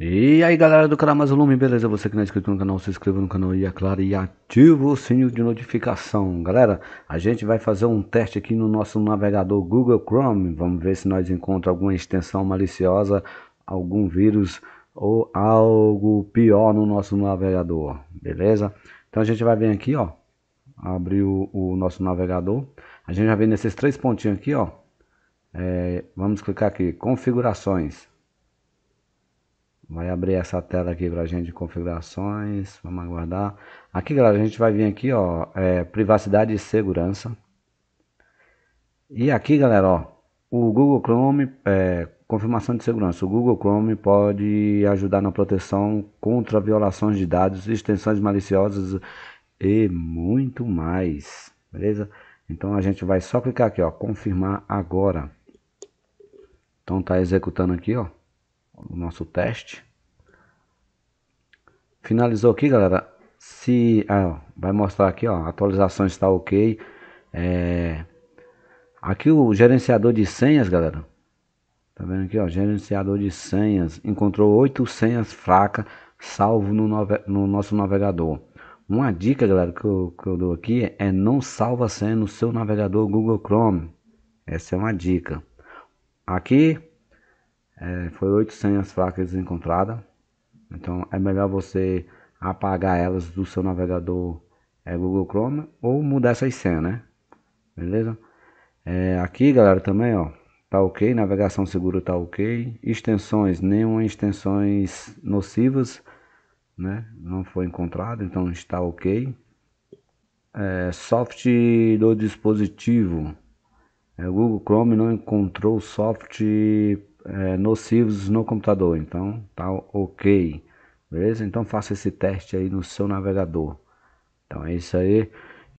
E aí galera do canal Mais Lume, beleza? Você que não é inscrito no canal, se inscreva no canal e é claro, e ativa o sininho de notificação. Galera, a gente vai fazer um teste aqui no nosso navegador Google Chrome. Vamos ver se nós encontramos alguma extensão maliciosa, algum vírus ou algo pior no nosso navegador, beleza? Então a gente vai vir aqui, ó, abrir o, o nosso navegador. A gente já vem nesses três pontinhos aqui, ó. É, vamos clicar aqui, configurações. Vai abrir essa tela aqui a gente de configurações, vamos aguardar. Aqui, galera, a gente vai vir aqui, ó, é, privacidade e segurança. E aqui, galera, ó, o Google Chrome, é, confirmação de segurança. O Google Chrome pode ajudar na proteção contra violações de dados, extensões maliciosas e muito mais, beleza? Então a gente vai só clicar aqui, ó, confirmar agora. Então tá executando aqui, ó o nosso teste. Finalizou aqui, galera. Se ah, vai mostrar aqui, ó, atualização está ok. É, aqui o gerenciador de senhas, galera. Tá vendo aqui, ó, gerenciador de senhas encontrou oito senhas fracas salvo no, nove, no nosso navegador. Uma dica, galera, que eu, que eu dou aqui é não salva senha no seu navegador Google Chrome. Essa é uma dica. Aqui é, foi oito senhas fracas encontradas. Então é melhor você apagar elas do seu navegador é, Google Chrome ou mudar essas senhas, né? Beleza? É, aqui, galera, também, ó, tá ok, navegação segura tá ok, extensões, nenhuma extensões nocivas, né, não foi encontrado, então está ok. É, soft do dispositivo, é, Google Chrome não encontrou soft é, nocivos no computador. Então, tá ok. Beleza? Então faça esse teste aí no seu navegador. Então é isso aí.